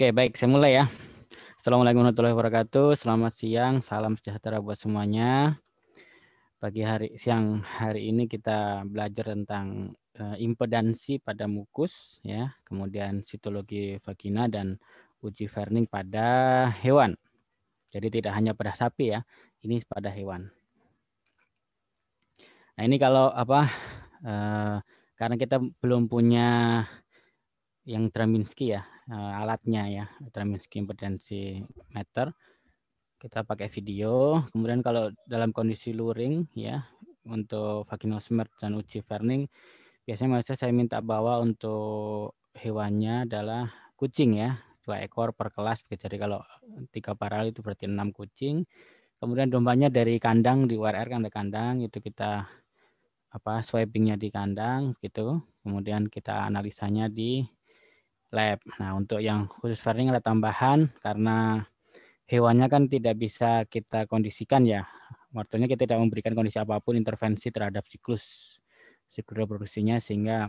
Oke, baik. Saya mulai ya. Assalamualaikum warahmatullahi wabarakatuh. Selamat siang, salam sejahtera buat semuanya. Pagi hari siang hari ini kita belajar tentang uh, impedansi pada mukus ya, kemudian sitologi vagina dan uji Verning pada hewan. Jadi tidak hanya pada sapi ya, ini pada hewan. Nah, ini kalau apa uh, karena kita belum punya yang Traminski ya, uh, alatnya ya Traminsky impedansi meter kita pakai video kemudian kalau dalam kondisi luring ya untuk vaginosmer dan uji Verning biasanya manusia saya minta bawa untuk hewannya adalah kucing ya dua ekor per kelas jadi kalau tiga paral itu berarti enam kucing kemudian dombanya dari kandang di URR kan ada kandang itu kita apa swipingnya di kandang gitu kemudian kita analisanya di lab. Nah, untuk yang khusus farming ada tambahan karena hewannya kan tidak bisa kita kondisikan ya. Artinya kita tidak memberikan kondisi apapun intervensi terhadap siklus siklus reproduksinya sehingga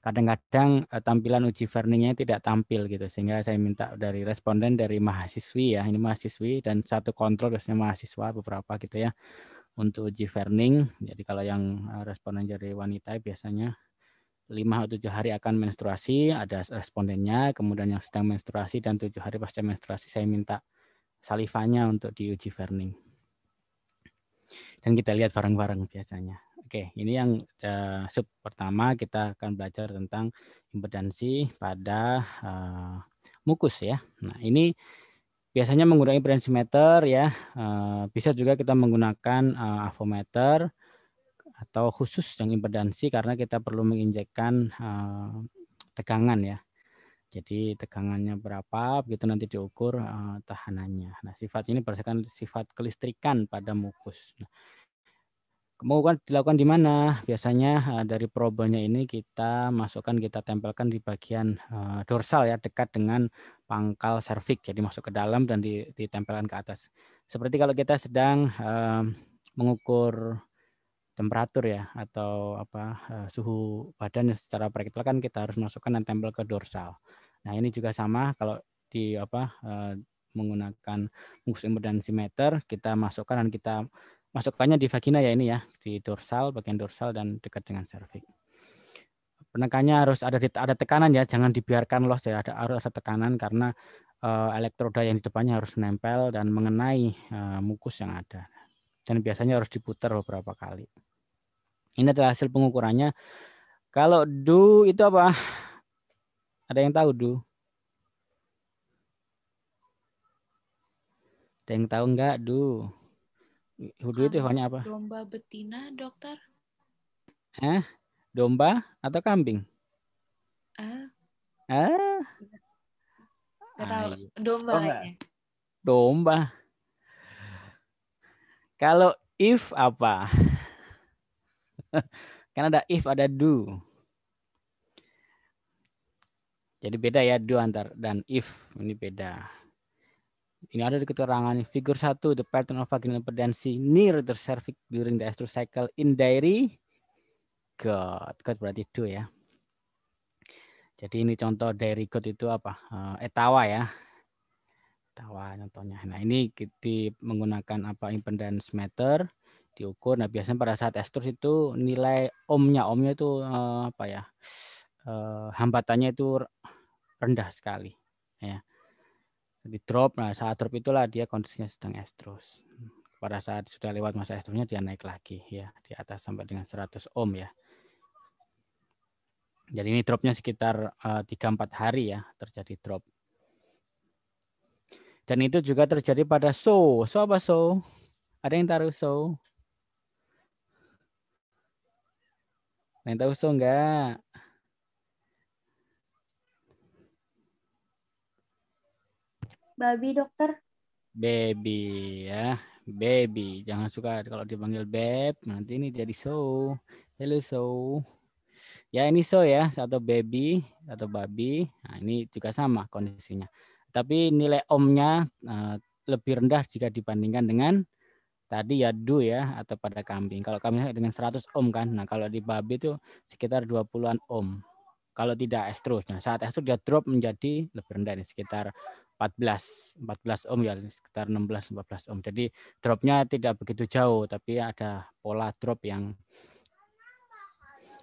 kadang-kadang eh, tampilan uji farmingnya tidak tampil gitu sehingga saya minta dari responden dari mahasiswi ya ini mahasiswi dan satu kontrol biasanya mahasiswa beberapa gitu ya untuk uji farming jadi kalau yang eh, responden dari wanita biasanya lima atau tujuh hari akan menstruasi, ada respondennya, kemudian yang sedang menstruasi dan tujuh hari pasca menstruasi saya minta salivanya untuk diuji Verning. Dan kita lihat bareng-bareng biasanya. Oke, ini yang eh, sub pertama kita akan belajar tentang impedansi pada uh, mukus ya. Nah, ini biasanya menggunakan impedansi meter ya. Uh, bisa juga kita menggunakan uh, avometer atau khusus yang impedansi karena kita perlu menginjekkan eh, tegangan ya. Jadi tegangannya berapa, begitu nanti diukur eh, tahanannya. Nah, sifat ini berdasarkan sifat kelistrikan pada mukus. Nah, kemudian dilakukan di mana? Biasanya uh, dari probenya ini kita masukkan, kita tempelkan di bagian dorsal ya, dekat dengan pangkal serviks. Jadi masuk ke dalam dan ditempelkan ke atas. Seperti kalau kita sedang mengukur temperatur ya atau apa eh, suhu badan ya secara praktikal kan kita harus masukkan dan tempel ke dorsal. Nah, ini juga sama kalau di apa eh, menggunakan impedansi meter kita masukkan dan kita masukkannya di vagina ya ini ya di dorsal bagian dorsal dan dekat dengan serviks penekannya harus ada ada tekanan ya jangan dibiarkan loh saya ada harus ada tekanan karena uh, elektroda yang di depannya harus nempel dan mengenai uh, mukus yang ada dan biasanya harus diputar beberapa kali. Ini adalah hasil pengukurannya. Kalau do itu apa? Ada yang tahu do? Ada yang tahu enggak do? Do itu hewannya apa? Domba betina, dokter. Eh, domba atau kambing? Ah. Ah. Tahu. Domba. Oh, domba. Kalau if apa? kan ada if, ada do. Jadi beda ya do antar dan if ini beda. Ini ada di keterangan figur 1 the pattern of vaginal pregnancy near the cervix during the menstrual cycle in diary. god. God berarti do ya. Jadi ini contoh dairy god itu apa? Eh, etawa ya tawa contohnya. Nah ini di menggunakan apa impedance meter diukur. Nah biasanya pada saat estrus itu nilai ohmnya ohmnya itu eh, apa ya eh, hambatannya itu rendah sekali. Ya. jadi drop, nah saat drop itulah dia kondisinya sedang estrus. Pada saat sudah lewat masa estrusnya dia naik lagi ya di atas sampai dengan 100 ohm ya. Jadi ini dropnya sekitar eh, tiga empat hari ya terjadi drop. Dan itu juga terjadi pada so. So apa so? Ada yang taruh so? Ada yang tahu so enggak? Babi dokter. Baby ya, baby. Jangan suka kalau dipanggil beb, nanti ini jadi so. Hello so. Ya ini so ya, atau baby, atau babi. Nah, ini juga sama kondisinya tapi nilai ohmnya eh, lebih rendah jika dibandingkan dengan tadi ya do ya atau pada kambing. Kalau kambing dengan 100 ohm kan. Nah, kalau di babi itu sekitar 20-an ohm. Kalau tidak estrus. Nah, saat estrus dia drop menjadi lebih rendah ini sekitar 14 14 ohm ya sekitar 16 14 ohm. Jadi dropnya tidak begitu jauh tapi ada pola drop yang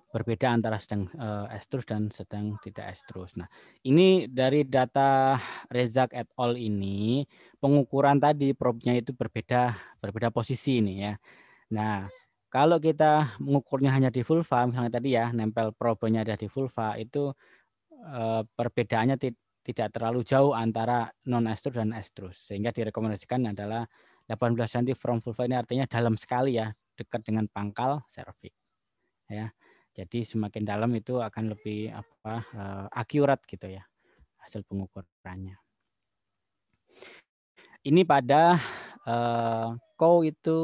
berbeda antara sedang uh, estrus dan sedang tidak estrus. Nah, ini dari data Rezak et al ini pengukuran tadi probnya itu berbeda berbeda posisi ini ya. Nah, kalau kita mengukurnya hanya di vulva misalnya tadi ya nempel probenya ada di vulva itu uh, perbedaannya tidak terlalu jauh antara non estrus dan estrus sehingga direkomendasikan adalah 18 cm from vulva ini artinya dalam sekali ya dekat dengan pangkal serviks ya jadi semakin dalam itu akan lebih apa uh, akurat gitu ya hasil pengukurannya. Ini pada uh, eh, cow itu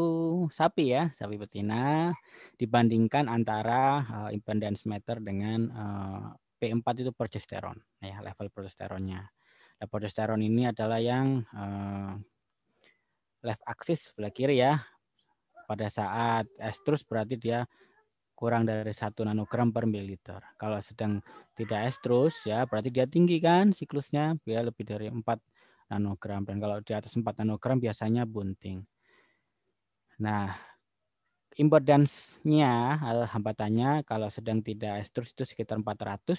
sapi ya, sapi betina dibandingkan antara uh, eh, impedance meter dengan uh, P4 itu progesteron ya, level progesteronnya. Level nah, progesteron ini adalah yang uh, left axis sebelah kiri ya. Pada saat estrus berarti dia kurang dari 1 nanogram per mililiter. Kalau sedang tidak estrus, ya berarti dia tinggi kan siklusnya dia lebih dari 4 nanogram dan kalau di atas 4 nanogram biasanya bunting. Nah, impedansnya hambatannya kalau sedang tidak estrus itu sekitar 400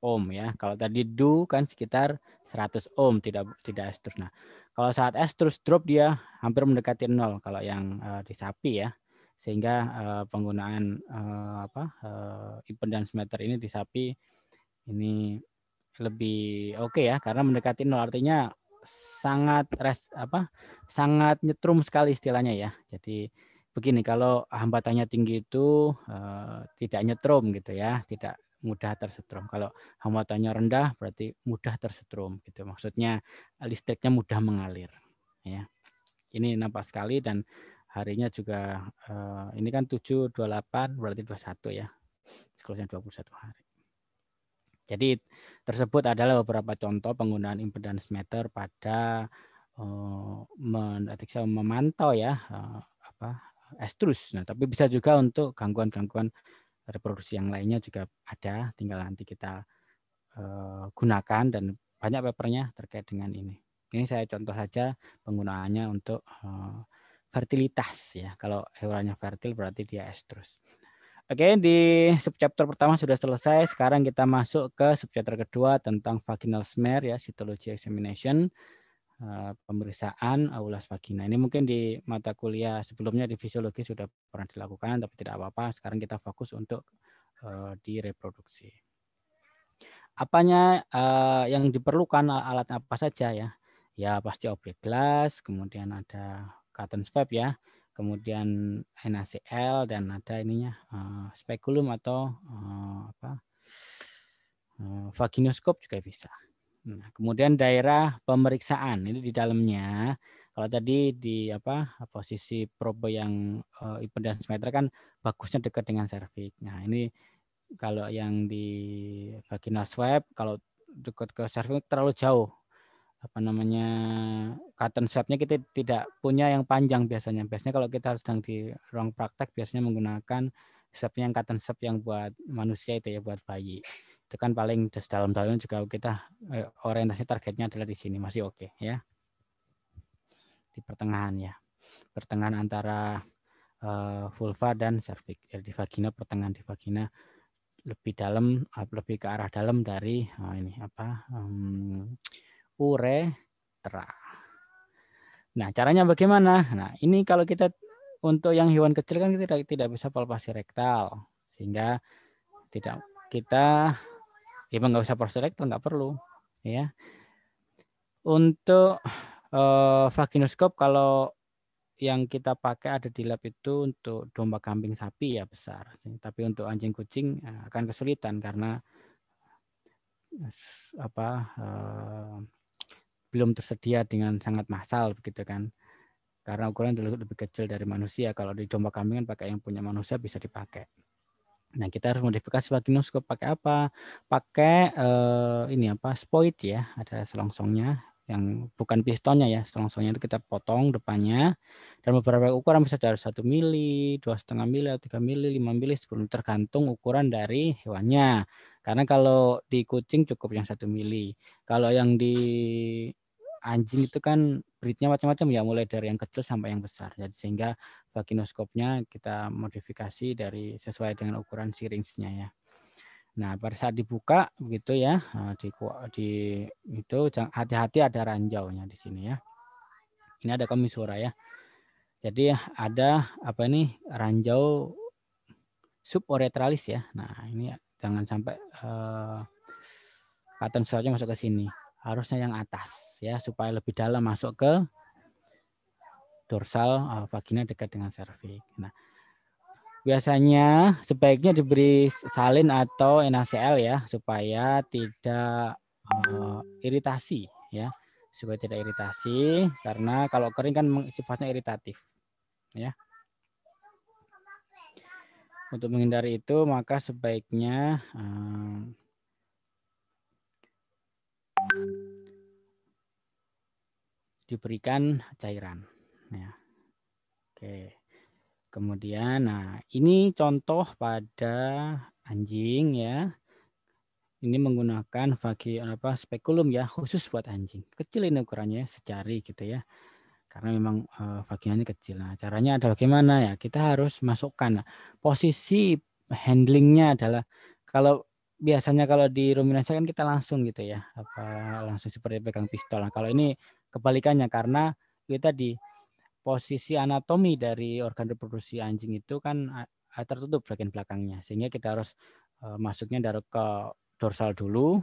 ohm ya. Kalau tadi do kan sekitar 100 ohm tidak tidak estrus. Nah, kalau saat estrus drop dia hampir mendekati nol kalau yang uh, di sapi ya sehingga uh, penggunaan uh, apa uh, eh, impedance meter ini di sapi ini lebih oke okay ya karena mendekati nol artinya sangat res apa sangat nyetrum sekali istilahnya ya jadi begini kalau hambatannya tinggi itu uh, tidak nyetrum gitu ya tidak mudah tersetrum kalau hambatannya rendah berarti mudah tersetrum gitu maksudnya listriknya mudah mengalir ya ini nampak sekali dan harinya juga uh, ini kan 728 berarti 21 ya. Siklusnya 21 hari. Jadi tersebut adalah beberapa contoh penggunaan impedance meter pada uh, memantau ya uh, apa estrus. Nah, tapi bisa juga untuk gangguan-gangguan reproduksi yang lainnya juga ada, tinggal nanti kita uh, gunakan dan banyak papernya terkait dengan ini. Ini saya contoh saja penggunaannya untuk uh, fertilitas ya. Kalau hewannya fertil berarti dia estrus. Oke, di subchapter pertama sudah selesai. Sekarang kita masuk ke subchapter kedua tentang vaginal smear ya, cytology examination, eh, pemeriksaan aulas vagina. Ini mungkin di mata kuliah sebelumnya di fisiologi sudah pernah dilakukan, tapi tidak apa-apa. Sekarang kita fokus untuk eh, di reproduksi. Apanya eh, yang diperlukan alat apa saja ya? Ya pasti objek gelas, kemudian ada cotton swab ya kemudian NaCl dan ada ininya uh, eh, spekulum atau uh, apa uh, eh, vaginoskop juga bisa. Nah, kemudian daerah pemeriksaan ini di dalamnya kalau tadi di apa posisi probe yang uh, impedansi meter kan bagusnya dekat dengan serviks. Nah, ini kalau yang di vaginal swab kalau dekat ke serviks terlalu jauh apa namanya cotton swabnya kita tidak punya yang panjang biasanya. Biasanya kalau kita sedang di ruang praktek biasanya menggunakan swabnya yang cotton swab yang buat manusia itu ya buat bayi. Itu kan paling dalam-dalam juga kita eh, orientasi targetnya adalah di sini masih oke okay, ya. Di pertengahan ya. Pertengahan antara uh, vulva dan cervix ya, di vagina pertengahan di vagina lebih dalam lebih ke arah dalam dari oh ini apa um, uretra. Nah, caranya bagaimana? Nah, ini kalau kita untuk yang hewan kecil kan kita tidak, tidak bisa palpasi rektal, sehingga tidak kita ya nggak usah palpasi rektal, nggak perlu, ya. Untuk eh, vaginoskop kalau yang kita pakai ada di lab itu untuk domba kambing sapi ya besar, tapi untuk anjing kucing eh, akan kesulitan karena apa eh, belum tersedia dengan sangat massal begitu kan karena ukuran lebih, lebih kecil dari manusia kalau di domba kambing kan pakai yang punya manusia bisa dipakai nah kita harus modifikasi vaginoskop pakai apa pakai eh, ini apa spoit ya ada selongsongnya yang bukan pistonnya ya selongsongnya itu kita potong depannya dan beberapa ukuran bisa dari satu mili dua setengah mili tiga mili lima mili sebelum tergantung ukuran dari hewannya karena kalau di kucing cukup yang satu mili kalau yang di anjing itu kan breednya macam-macam ya mulai dari yang kecil sampai yang besar jadi sehingga vaginoskopnya kita modifikasi dari sesuai dengan ukuran syringe nya ya nah pada saat dibuka begitu ya eh, di, di itu hati-hati ada ranjaunya di sini ya ini ada komisura ya jadi ada apa ini ranjau suboretralis ya nah ini jangan sampai uh, katon selnya masuk ke sini harusnya yang atas ya supaya lebih dalam masuk ke dorsal eh, vagina dekat dengan serviks. Nah, biasanya sebaiknya diberi salin atau NaCl ya supaya tidak uh, iritasi ya supaya tidak iritasi karena kalau kering kan sifatnya iritatif ya untuk menghindari itu maka sebaiknya uh, diberikan cairan. Ya. Oke. Kemudian, nah ini contoh pada anjing ya. Ini menggunakan vagi apa spekulum ya khusus buat anjing. Kecil ini ukurannya secari gitu ya. Karena memang e, vaginanya kecil. Nah, caranya ada bagaimana ya? Kita harus masukkan posisi handlingnya adalah kalau biasanya kalau di ruminansia kan kita langsung gitu ya apa langsung seperti pegang pistol nah, kalau ini kebalikannya karena kita di posisi anatomi dari organ reproduksi anjing itu kan tertutup bagian belakangnya sehingga kita harus e, masuknya dari ke dorsal dulu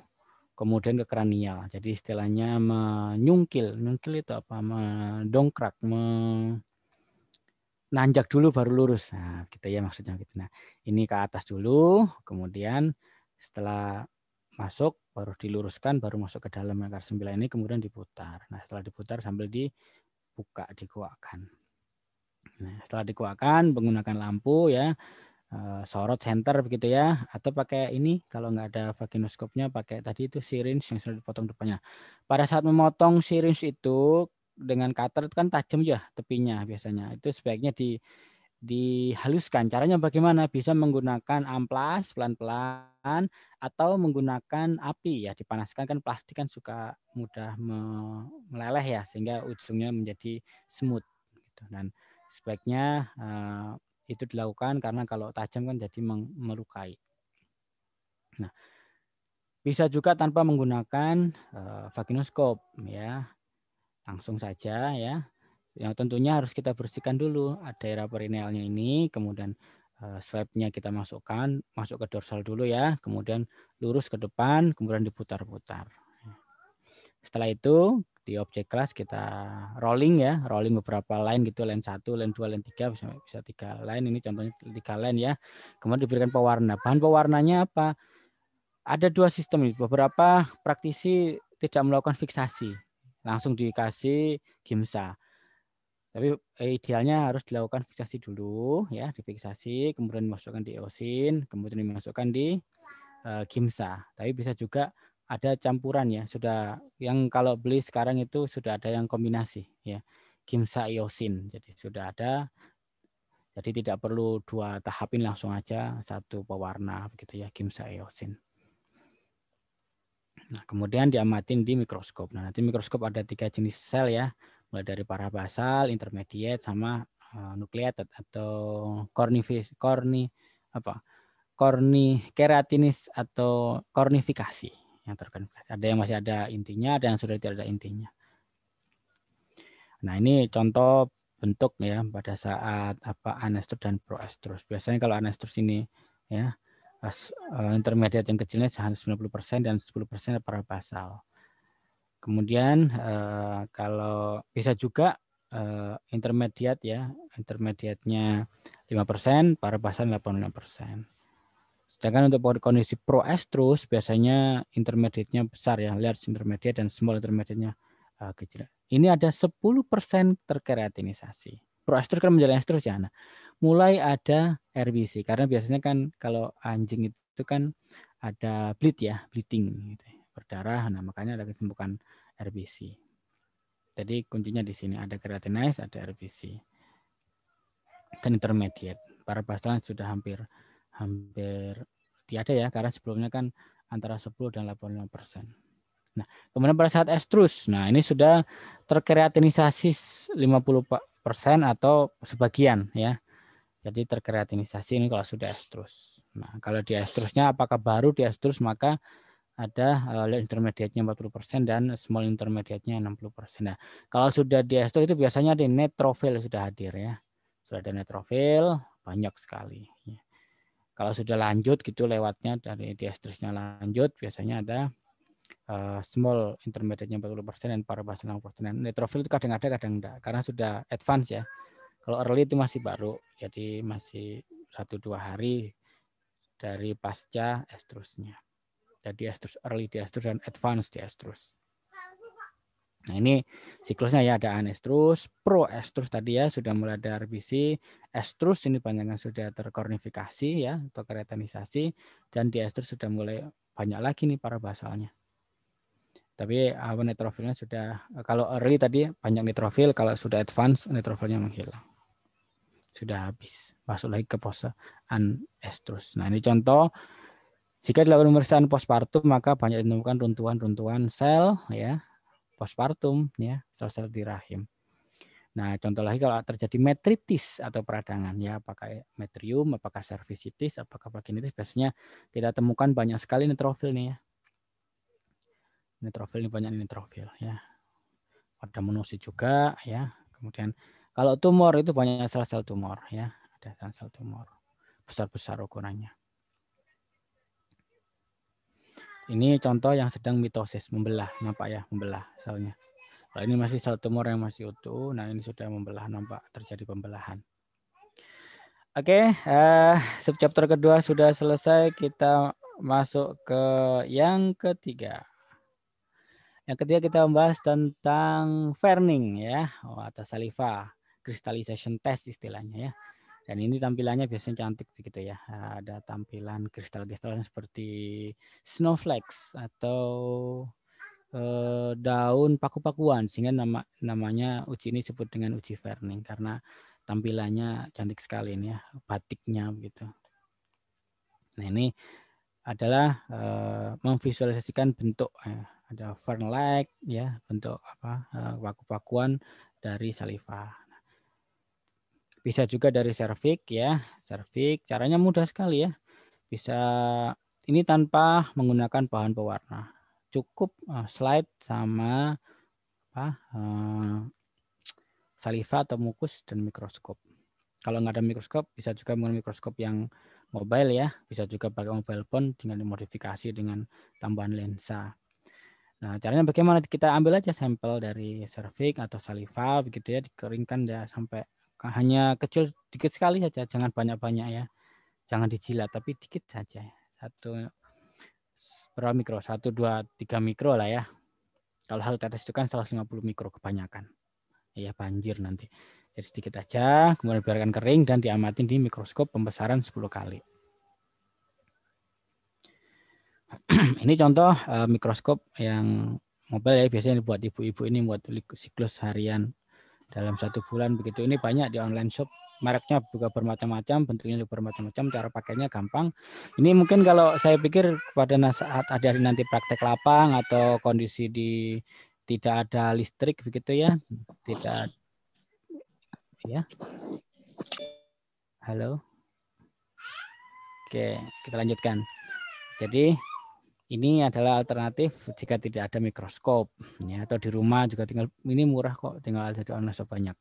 kemudian ke kranial jadi istilahnya menyungkil nyungkil itu apa mendongkrak menanjak dulu baru lurus nah gitu ya maksudnya gitu nah ini ke atas dulu kemudian setelah masuk, baru diluruskan, baru masuk ke dalam lingkar sembilan ini, kemudian diputar. Nah, setelah diputar sambil dibuka, dikuakkan. Nah, setelah dikuakkan, menggunakan lampu ya, eh, sorot center begitu ya, atau pakai ini kalau nggak ada vaginoskopnya pakai tadi itu syringe yang sudah dipotong depannya. Pada saat memotong syringe itu dengan cutter itu kan tajam ya tepinya biasanya. Itu sebaiknya di dihaluskan. Caranya bagaimana? Bisa menggunakan amplas pelan-pelan atau menggunakan api ya dipanaskan kan plastik kan suka mudah meleleh ya sehingga ujungnya menjadi smooth gitu. Dan sebaiknya eh, itu dilakukan karena kalau tajam kan jadi melukai. Nah, bisa juga tanpa menggunakan uh, eh, vaginoskop ya. Langsung saja ya yang tentunya harus kita bersihkan dulu ah, daerah perinealnya ini, kemudian eh, swabnya kita masukkan, masuk ke dorsal dulu ya, kemudian lurus ke depan, kemudian diputar-putar. Setelah itu di objek kelas kita rolling ya, rolling beberapa line gitu, line satu line dua line tiga bisa, bisa tiga line, ini contohnya tiga line ya. Kemudian diberikan pewarna. Bahan pewarnanya apa? Ada dua sistem, beberapa praktisi tidak melakukan fiksasi, langsung dikasih gimsa. Tapi eh, idealnya harus dilakukan fiksasi dulu ya, difiksasi, kemudian dimasukkan di eosin, kemudian dimasukkan di eh, gimsa. Tapi bisa juga ada campuran ya, sudah yang kalau beli sekarang itu sudah ada yang kombinasi ya, gimsa eosin. Jadi sudah ada jadi tidak perlu dua tahapin langsung aja satu pewarna begitu ya gimsa eosin. Nah, kemudian diamatin di mikroskop. Nah, nanti mikroskop ada tiga jenis sel ya mulai dari parabasal, intermediate sama uh, eh, nucleated atau cornifis corni apa corni keratinis atau kornifikasi yang terkonversi. Ada yang masih ada intinya, ada yang sudah tidak ada intinya. Nah ini contoh bentuk ya pada saat apa anestrus dan proestrus. Biasanya kalau anestrus ini ya eh, intermediate yang kecilnya hanya 90% dan 10% para basal. Kemudian eh, kalau bisa juga eh, intermediate ya, intermediate-nya 5%, para pasan 85%. Sedangkan untuk kondisi pro estrus biasanya intermediate-nya besar ya, large intermediate dan small intermediate-nya uh, kecil. Ini ada 10% terkeratinisasi. Pro estrus kan menjalani estrus ya, nah. Mulai ada RBC karena biasanya kan kalau anjing itu kan ada bleed ya, bleeding gitu. Ya berdarah. Nah, makanya ada kesembuhan RBC. Jadi kuncinya di sini ada keratinase, ada RBC. Dan intermediate. Para pasangan sudah hampir hampir tiada ya karena sebelumnya kan antara 10 dan 85 persen. Nah, kemudian pada saat estrus, nah ini sudah terkreatinisasi 50 persen atau sebagian ya. Jadi terkreatinisasi ini kalau sudah estrus. Nah, kalau di estrusnya apakah baru di estrus maka ada uh, intermediate-nya 40% dan small intermediate-nya 60%. Nah, kalau sudah di s itu biasanya di neutrophil sudah hadir ya. Sudah ada neutrophil banyak sekali. Ya. Kalau sudah lanjut gitu lewatnya dari diestrisnya lanjut biasanya ada uh, small intermediate-nya 40% dan parabas 60%. Dan neutrophil itu kadang ada kadang enggak karena sudah advance ya. Kalau early itu masih baru, jadi masih 1 2 hari dari pasca estrusnya ada estrus early diastrus dan advanced diastrus. Nah ini siklusnya ya ada anestrus, proestrus tadi ya sudah mulai ada RBC, estrus ini panjangnya sudah terkornifikasi ya atau keretanisasi dan diestrus sudah mulai banyak lagi nih para basalnya. Tapi apa uh, nitrofilnya sudah uh, kalau early tadi banyak nitrofil, kalau sudah advance nitrofilnya menghilang. Sudah habis, masuk lagi ke pose anestrus. Nah ini contoh jika dilakukan pemeriksaan postpartum maka banyak ditemukan runtuhan-runtuhan sel ya postpartum ya sel-sel di rahim. Nah, contoh lagi kalau terjadi metritis atau peradangan ya, apakah metrium, apakah servisitis, apakah vaginitis biasanya kita temukan banyak sekali nitrofil nih ya. Nitrofil ini banyak nitrofil ya. Pada monosit juga ya. Kemudian kalau tumor itu banyak sel-sel tumor ya, ada sel-sel tumor besar-besar ukurannya. Ini contoh yang sedang mitosis, membelah, nampak ya, membelah selnya. Kalau ini masih satu tumor yang masih utuh, nah ini sudah membelah, nampak terjadi pembelahan. Oke, okay, uh, eh, subchapter kedua sudah selesai, kita masuk ke yang ketiga. Yang ketiga kita membahas tentang Ferning ya, oh, atau saliva, crystallization test istilahnya ya. Dan ini tampilannya biasanya cantik begitu ya. Ada tampilan kristal kristalnya seperti snowflakes atau uh, daun paku-pakuan sehingga nama namanya uji ini disebut dengan uji Verning karena tampilannya cantik sekali ini ya, batiknya begitu. Nah, ini adalah uh, memvisualisasikan bentuk ya. ada fern like ya, bentuk apa? Eh, paku-pakuan dari saliva. Bisa juga dari cervix ya, cervix. Caranya mudah sekali ya. Bisa ini tanpa menggunakan bahan pewarna. Cukup eh, slide sama apa? Eh, saliva atau mukus dan mikroskop. Kalau nggak ada mikroskop, bisa juga menggunakan mikroskop yang mobile ya. Bisa juga pakai mobile phone dengan dimodifikasi dengan tambahan lensa. Nah, caranya bagaimana? Kita ambil aja sampel dari cervix atau saliva begitu ya, dikeringkan ya sampai hanya kecil dikit sekali saja, jangan banyak-banyak ya. Jangan dijilat, tapi dikit saja. Ya. Satu berapa mikro? Satu, dua, tiga mikro lah ya. Kalau hal tetes itu kan 150 mikro kebanyakan. Ya banjir nanti. Jadi sedikit aja, kemudian biarkan kering dan diamatin di mikroskop pembesaran 10 kali. ini contoh eh, mikroskop yang mobile ya biasanya dibuat ibu-ibu ini buat siklus harian dalam satu bulan begitu ini banyak di online shop mereknya juga bermacam-macam bentuknya juga bermacam-macam cara pakainya gampang ini mungkin kalau saya pikir pada saat ada nanti praktek lapang atau kondisi di tidak ada listrik begitu ya tidak ya halo oke kita lanjutkan jadi ini adalah alternatif jika tidak ada mikroskop ya atau di rumah juga tinggal ini murah kok tinggal jadi online shop banyak.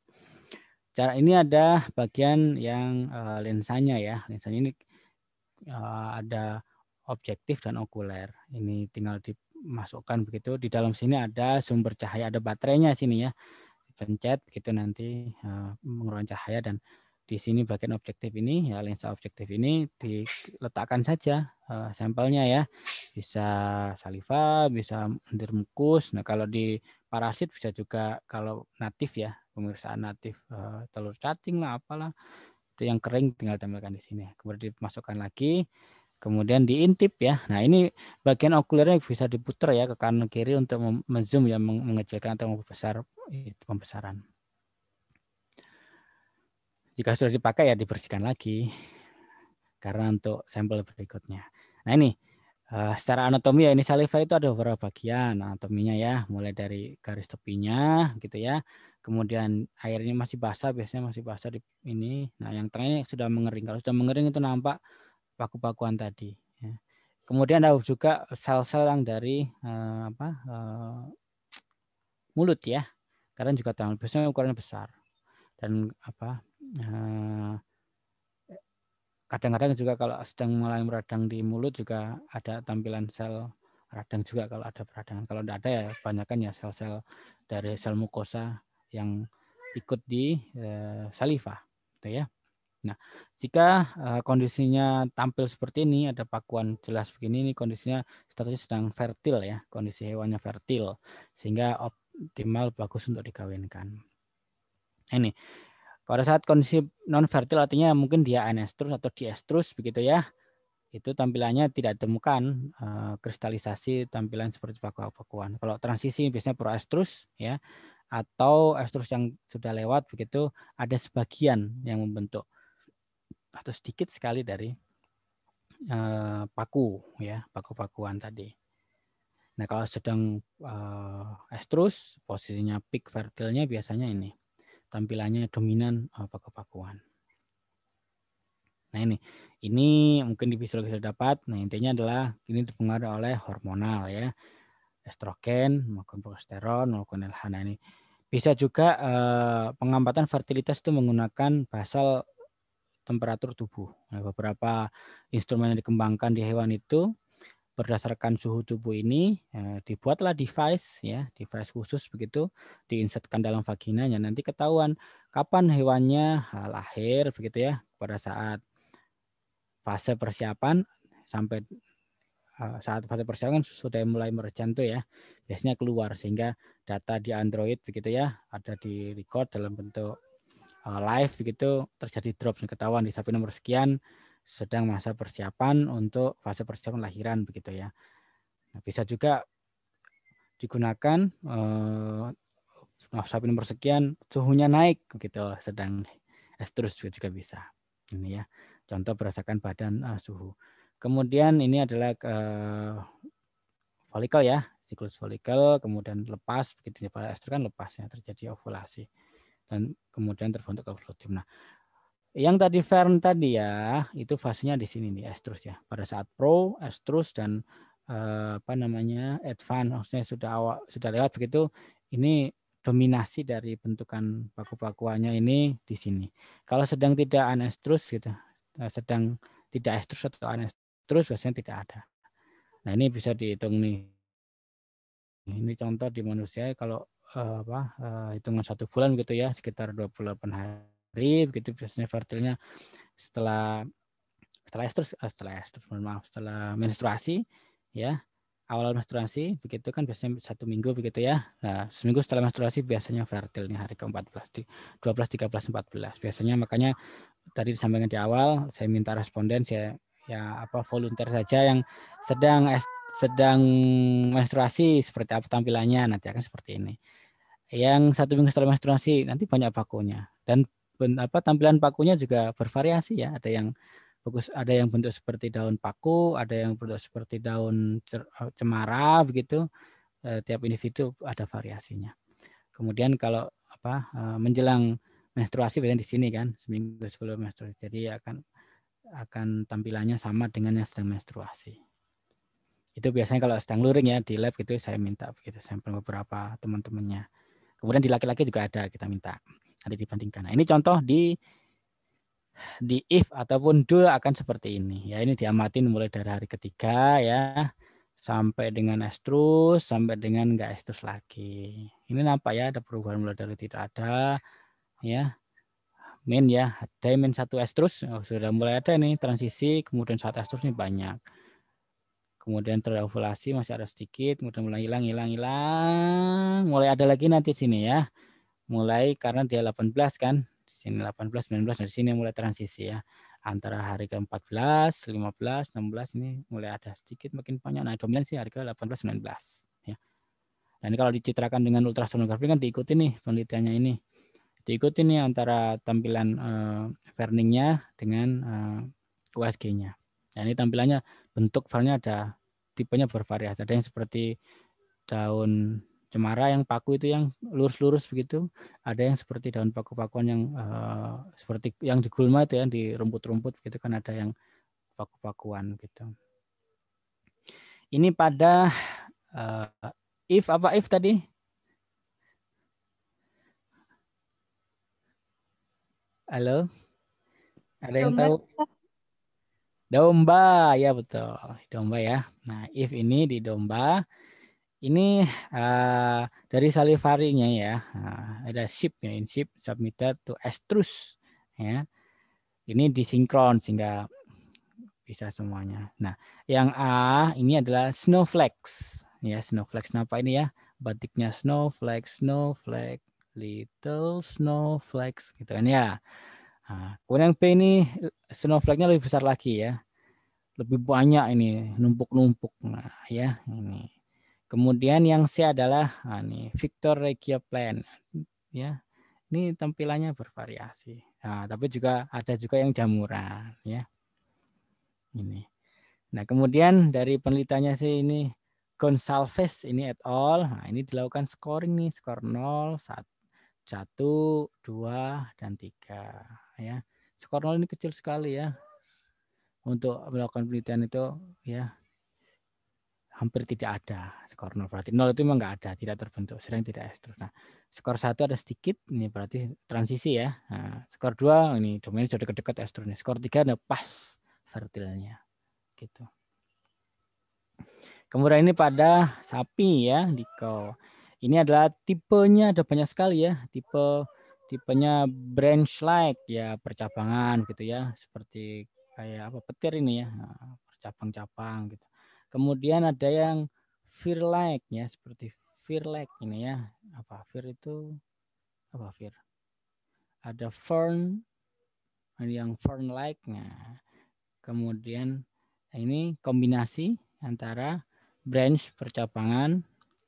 Cara ini ada bagian yang uh, lensanya ya. Lensanya ini uh, ada objektif dan okuler. Ini tinggal dimasukkan begitu. Di dalam sini ada sumber cahaya, ada baterainya sini ya. Pencet gitu nanti uh, mengeluarkan cahaya dan di sini bagian objektif ini ya lensa objektif ini diletakkan saja Eh, sampelnya ya. Bisa saliva, bisa lendir mukus. Nah, kalau di parasit bisa juga kalau natif ya, pemeriksaan natif eh, telur cacing lah apalah. Itu yang kering tinggal tempelkan di sini. Kemudian dimasukkan lagi kemudian diintip ya. Nah ini bagian okulernya bisa diputar ya ke kanan kiri untuk menzoom ya mengecilkan atau membesar pembesaran. Jika sudah dipakai ya dibersihkan lagi karena untuk sampel berikutnya. Nah ini uh, secara anatomi ya ini saliva itu ada beberapa bagian anatominya ya, mulai dari garis tepinya gitu ya. Kemudian airnya masih basah, biasanya masih basah di ini. Nah, yang tengah ini sudah mengering. Kalau sudah mengering itu nampak paku-pakuan tadi. Ya. Kemudian ada juga sel-sel yang dari uh, apa uh, mulut ya, karena juga tangan biasanya ukurannya besar dan apa uh, kadang-kadang juga kalau sedang mulai meradang di mulut juga ada tampilan sel radang juga kalau ada peradangan. Kalau tidak ada ya banyakkan ya sel-sel dari sel mukosa yang ikut di eh, saliva, gitu ya. Nah, jika eh, kondisinya tampil seperti ini, ada pakuan jelas begini, ini kondisinya statusnya sedang fertil ya, kondisi hewannya fertil, sehingga optimal bagus untuk dikawinkan. Ini pada saat kondisi non fertil artinya mungkin dia anestrus atau diestrus begitu ya. Itu tampilannya tidak ditemukan eh, kristalisasi tampilan seperti paku-pakuan. Kalau transisi biasanya proestrus ya atau estrus yang sudah lewat begitu ada sebagian yang membentuk atau sedikit sekali dari uh, paku ya paku-pakuan tadi. Nah kalau sedang uh, estrus posisinya peak fertilnya biasanya ini tampilannya dominan apa eh, kepakuan. Nah ini, ini mungkin di fisiologi sudah dapat. Nah intinya adalah ini dipengaruhi oleh hormonal ya, estrogen maupun progesteron maupun LH. Nah ini bisa juga eh, fertilitas itu menggunakan basal temperatur tubuh. Nah, beberapa instrumen yang dikembangkan di hewan itu berdasarkan suhu tubuh ini eh, dibuatlah device ya device khusus begitu diinsertkan dalam vaginanya nanti ketahuan kapan hewannya lahir begitu ya pada saat fase persiapan sampai eh, saat fase persiapan sudah mulai merejam tuh ya biasanya keluar sehingga data di Android begitu ya ada di record dalam bentuk eh, live begitu terjadi drop ketahuan di sapi nomor sekian sedang masa persiapan untuk fase persiapan lahiran begitu ya. Nah, bisa juga digunakan eh, sapi nomor sekian suhunya naik begitu sedang estrus juga, juga bisa. Ini ya contoh berdasarkan badan eh, suhu. Kemudian ini adalah eh, folikel ya, siklus folikel, kemudian lepas begitu pada estrus kan lepasnya terjadi ovulasi dan kemudian terbentuk ovulatum. Nah, yang tadi Fern tadi ya, itu fasenya di sini nih estrus ya. Pada saat pro, estrus dan eh, apa namanya advance, maksudnya sudah awal sudah lewat begitu. Ini dominasi dari bentukan baku bakuannya ini di sini. Kalau sedang tidak anestrus gitu, eh, sedang tidak estrus atau anestrus biasanya tidak ada. Nah ini bisa dihitung nih. Ini contoh di manusia kalau eh, apa hitungan satu bulan gitu ya sekitar 28 hari Rib begitu biasanya fertilnya setelah setelah estrus eh, setelah estrus maaf setelah menstruasi ya awal menstruasi begitu kan biasanya satu minggu begitu ya nah seminggu setelah menstruasi biasanya fertilnya hari ke-14 12 13 14 biasanya makanya tadi disampaikan di awal saya minta responden saya ya apa volunteer saja yang sedang sedang menstruasi seperti apa tampilannya nanti akan seperti ini yang satu minggu setelah menstruasi nanti banyak bakunya dan ben, apa tampilan pakunya juga bervariasi ya. Ada yang bagus, ada yang bentuk seperti daun paku, ada yang bentuk seperti daun eh, cemara begitu. Eh, tiap individu ada variasinya. Kemudian kalau apa eh, menjelang menstruasi biasanya di sini kan seminggu sebelum menstruasi. Jadi akan akan tampilannya sama dengan yang sedang menstruasi. Itu biasanya kalau sedang luring ya di lab gitu saya minta begitu sampel beberapa teman-temannya. Kemudian di laki-laki juga ada kita minta nanti dibandingkan. Nah, ini contoh di di if ataupun do akan seperti ini. Ya, ini diamatin mulai dari hari ketiga ya sampai dengan estrus sampai dengan enggak S lagi. Ini nampak ya ada perubahan mulai dari tidak ada ya. Min ya, ada min satu estrus oh, sudah mulai ada nih transisi, kemudian satu estrus terus ini banyak. Kemudian terovulasi masih ada sedikit, kemudian mulai hilang, hilang, hilang. Mulai ada lagi nanti sini ya mulai karena dia 18 kan di sini 18 19 dari sini mulai transisi ya antara hari ke-14 15 16 ini mulai ada sedikit makin banyak nah dominan sih hari ke-18 19 ya dan kalau dicitrakan dengan ultrasonografi kan diikuti nih penelitiannya ini diikuti nih antara tampilan uh, eh, Verningnya dengan uh, eh, USG-nya. Nah, ini tampilannya bentuk filenya ada tipenya bervariasi. Ada yang seperti daun cemara yang paku itu yang lurus-lurus begitu ada yang seperti daun paku-pakuan yang uh, seperti yang di gulma itu ya di rumput-rumput gitu kan ada yang paku-pakuan gitu ini pada uh, if apa if tadi halo ada yang tahu domba ya betul domba ya nah if ini di domba ini uh, dari salivarinya ya. Uh, ada ship ya in ship submitted to estrus ya. Ini disinkron sehingga bisa semuanya. Nah, yang A ini adalah snowflakes ya, snowflakes kenapa ini ya? Batiknya snowflakes snowflakes little snowflakes gitu kan ya. Nah, kemudian P ini snowflakesnya lebih besar lagi ya. Lebih banyak ini numpuk-numpuk. Nah, ya ini. Kemudian yang C adalah nah ini Victor Plan ya. Ini tampilannya bervariasi. Nah, tapi juga ada juga yang jamuran ya. Ini. Nah, kemudian dari penelitiannya sih ini Gonsalves ini at all Nah, ini dilakukan scoring nih, skor 0, 1, 2 dan 3 ya. Skor 0 ini kecil sekali ya. Untuk melakukan penelitian itu ya hampir tidak ada skor nol berarti nol itu memang nggak ada tidak terbentuk sering tidak terus nah skor satu ada sedikit ini berarti transisi ya nah, skor dua ini domain sudah dekat-dekat ekstrusnya skor tiga ada pas fertilnya gitu kemudian ini pada sapi ya diko ini adalah tipenya ada banyak sekali ya tipe tipenya branch like ya percabangan gitu ya seperti kayak apa petir ini ya nah, percabang-cabang gitu Kemudian ada yang fear like ya seperti fear like ini ya. Apa fear itu apa fear? Ada fern yang fern like nah. Kemudian ini kombinasi antara branch percabangan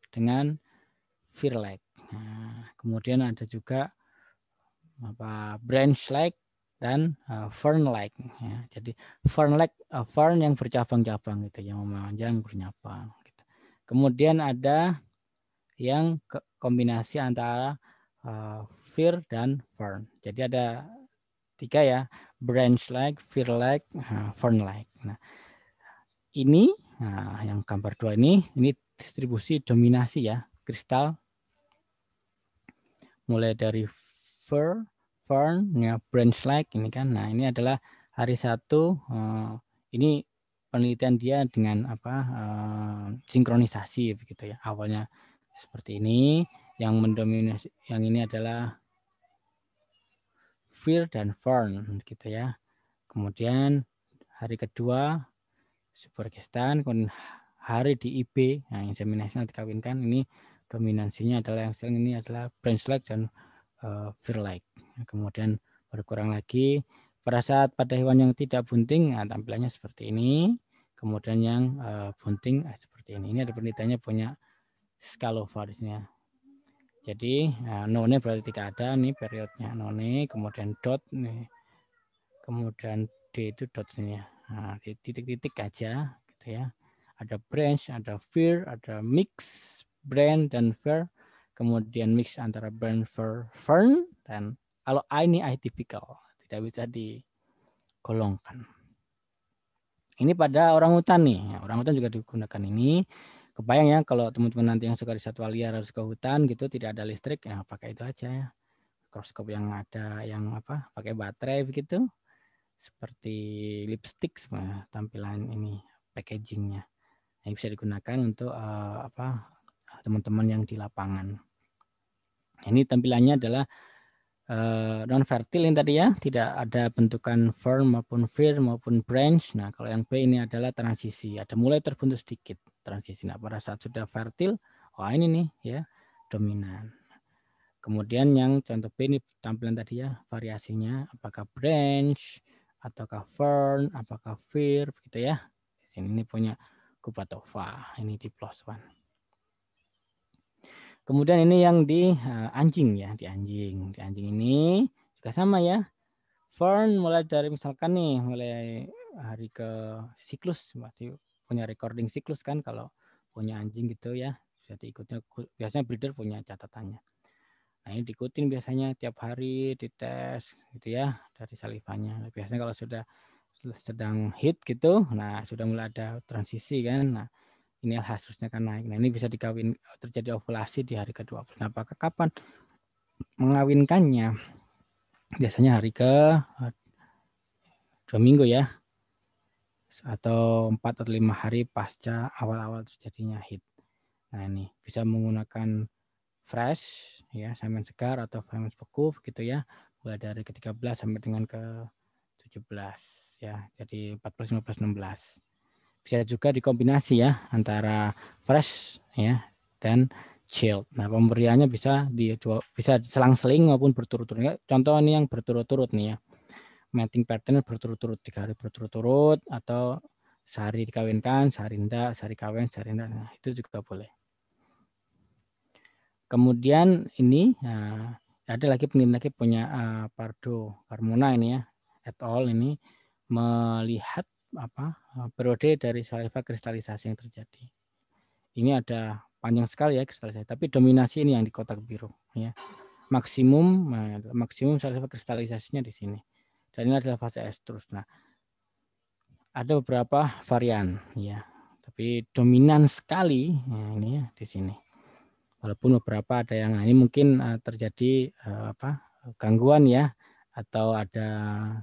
dengan fear like. Nah, kemudian ada juga apa branch like dan uh, fern like ya. jadi fern like uh, fern yang bercabang-cabang gitu yang memanjang bernyapa. gitu. kemudian ada yang ke kombinasi antara uh, fir dan fern jadi ada tiga ya branch like fir like uh, fern like nah ini nah, yang gambar dua ini ini distribusi dominasi ya kristal mulai dari fir Fern, ya branch like ini kan. Nah, ini adalah hari satu uh, eh, ini penelitian dia dengan apa uh, sinkronisasi begitu ya. Awalnya seperti ini, yang mendominasi yang ini adalah Fear dan Fern gitu ya. Kemudian hari kedua supergestan kemudian hari di IB, nah nanti dikawinkan ini dominansinya adalah yang sering ini adalah branch like dan uh, eh, fear like. Kemudian berkurang lagi. Pada saat pada hewan yang tidak bunting, nah, tampilannya seperti ini. Kemudian yang uh, bunting eh, seperti ini. Ini ada penelitiannya punya Scalova Jadi uh, none berarti tidak ada, ini periodnya none, kemudian dot, nih. kemudian d itu dot sini ya. Nah, titik-titik aja, gitu ya. Ada branch, ada fear, ada mix, brand dan fair, kemudian mix antara brand, fern dan kalau A ini atypical, tidak bisa digolongkan. Ini pada orang hutan nih. Orang hutan juga digunakan ini. Kebayang ya kalau teman-teman nanti yang suka di satwa liar harus ke hutan gitu tidak ada listrik ya pakai itu aja ya. Mikroskop yang ada yang apa pakai baterai begitu. Seperti lipstick sebenarnya tampilan ini packagingnya. yang bisa digunakan untuk uh, apa teman-teman yang di lapangan. Ini tampilannya adalah uh, eh, non fertil ini tadi ya tidak ada bentukan firm maupun fir maupun branch nah kalau yang B ini adalah transisi ada mulai terbentuk sedikit transisi nah pada saat sudah fertil oh ini nih ya dominan kemudian yang contoh B ini tampilan tadi ya variasinya apakah branch ataukah fern apakah fir gitu ya di sini ini punya Kubatova ini di plus one Kemudian ini yang di uh, anjing ya, di anjing. Di anjing ini juga sama ya. Fern mulai dari misalkan nih, mulai hari ke siklus, berarti punya recording siklus kan kalau punya anjing gitu ya. Bisa diikutnya biasanya breeder punya catatannya. Nah ini diikutin biasanya tiap hari dites gitu ya dari salivanya. Biasanya kalau sudah sedang hit gitu, nah sudah mulai ada transisi kan. Nah ini harusnya kan naik. Nah, ini bisa dikawin terjadi ovulasi di hari ke-12. Nah, apakah kapan mengawinkannya? Biasanya hari ke dua minggu ya atau empat atau lima hari pasca awal-awal terjadinya hit. Nah ini bisa menggunakan fresh ya semen segar atau semen beku gitu ya mulai dari ke-13 sampai dengan ke-17 ya jadi 14 15 16 bisa juga dikombinasi ya antara fresh ya dan chilled. Nah, pemberiannya bisa di bisa selang-seling maupun berturut-turut. Contoh ini yang berturut-turut nih ya. Mating pattern berturut-turut tiga hari berturut-turut atau sehari dikawinkan, sehari tidak sehari kawin, sehari tidak Nah, itu juga boleh. Kemudian ini nah, ada lagi penelitian punya uh, Pardo Carmona ini ya et al ini melihat apa eh, periode dari saliva kristalisasi yang terjadi. Ini ada panjang sekali ya kristalisasi, tapi dominasi ini yang di kotak biru ya. Maksimum eh, maksimum saliva kristalisasinya di sini. Dan ini adalah fase estrus. Nah, ada beberapa varian ya, tapi dominan sekali ya, ini ya di sini. Walaupun beberapa ada yang nah, ini mungkin eh, terjadi apa gangguan ya atau ada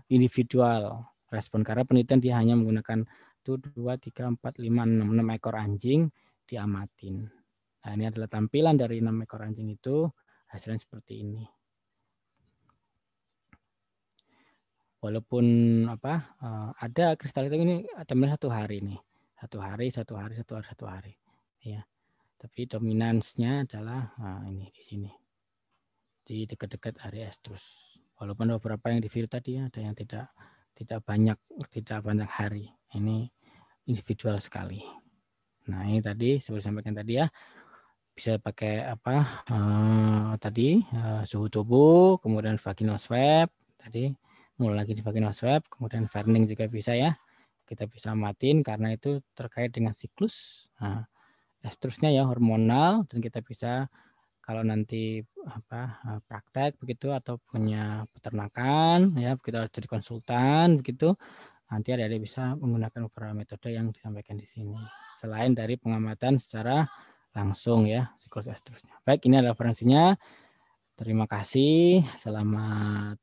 individual respon karena penelitian dia hanya menggunakan tuh dua tiga empat lima enam enam ekor anjing diamatin. Nah, ini adalah tampilan dari enam ekor anjing itu hasilnya seperti ini. Walaupun apa eh, ada kristal itu ini dominan satu hari nih, satu hari satu hari satu hari satu hari, ya. Tapi dominansnya adalah nah, ini di sini di dekat-dekat area estrus. Walaupun beberapa yang di view tadi ada yang tidak tidak banyak tidak banyak hari ini individual sekali nah ini tadi seperti sampaikan tadi ya bisa pakai apa uh, tadi uh, suhu tubuh kemudian vaginal swab tadi mulai lagi di vaginal swab kemudian ferning juga bisa ya kita bisa amatin karena itu terkait dengan siklus nah, seterusnya ya hormonal dan kita bisa kalau nanti apa eh, praktek begitu atau punya peternakan ya begitu jadi konsultan begitu nanti ada bisa menggunakan beberapa metode yang disampaikan di sini selain dari pengamatan secara langsung ya siklus seterusnya baik ini adalah referensinya terima kasih selamat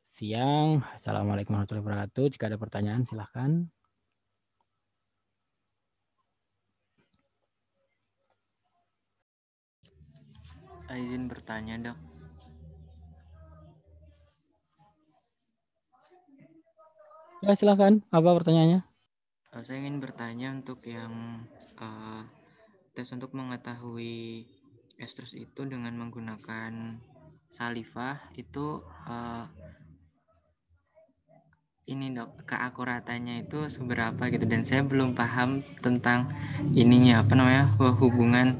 siang assalamualaikum warahmatullahi wabarakatuh jika ada pertanyaan silahkan izin bertanya, Dok? Ya, silahkan. Apa pertanyaannya? Eh, saya ingin bertanya untuk yang uh, tes untuk mengetahui estrus itu dengan menggunakan saliva itu uh, ini dok keakuratannya itu seberapa gitu dan saya belum paham tentang ininya apa namanya hubungan